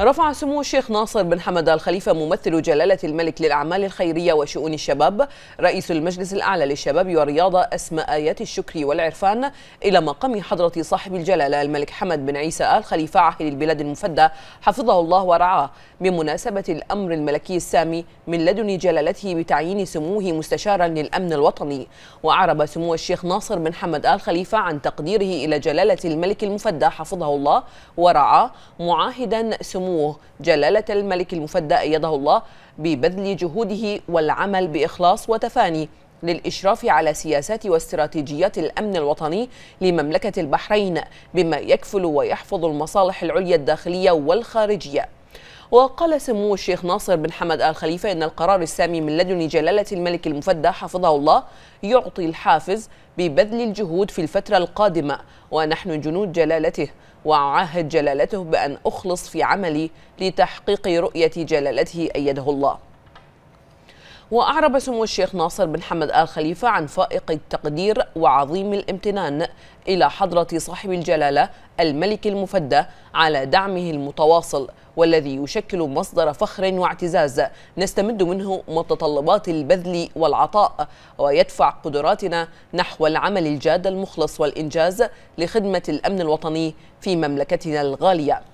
رفع سمو الشيخ ناصر بن حمد الخليفة ممثل جلالة الملك للأعمال الخيرية وشؤون الشباب رئيس المجلس الأعلى للشباب والرياضة أسماء آيات الشكر والعرفان إلى مقام حضرة صاحب الجلالة الملك حمد بن عيسى آل خليفة عاهل البلاد المفدى حفظه الله ورعاه بمناسبة الأمر الملكي السامي من لدن جلالته بتعيين سموه مستشارا للأمن الوطني وأعرب سمو الشيخ ناصر بن حمد آل خليفة عن تقديره إلى جلالة الملك المفدى حفظه الله ورعاه معاهدا سمو سموه جلالة الملك المفدى أيده الله ببذل جهوده والعمل بإخلاص وتفاني للإشراف على سياسات واستراتيجيات الأمن الوطني لمملكة البحرين بما يكفل ويحفظ المصالح العليا الداخلية والخارجية وقال سمو الشيخ ناصر بن حمد آل خليفة إن القرار السامي من لدن جلالة الملك المفدى حفظه الله يعطي الحافز ببذل الجهود في الفترة القادمة ونحن جنود جلالته وعهد جلالته بأن أخلص في عملي لتحقيق رؤية جلالته أيده الله وأعرب سمو الشيخ ناصر بن حمد آل خليفة عن فائق التقدير وعظيم الامتنان إلى حضرة صاحب الجلالة الملك المفدى على دعمه المتواصل والذي يشكل مصدر فخر واعتزاز نستمد منه متطلبات البذل والعطاء ويدفع قدراتنا نحو العمل الجاد المخلص والإنجاز لخدمة الأمن الوطني في مملكتنا الغالية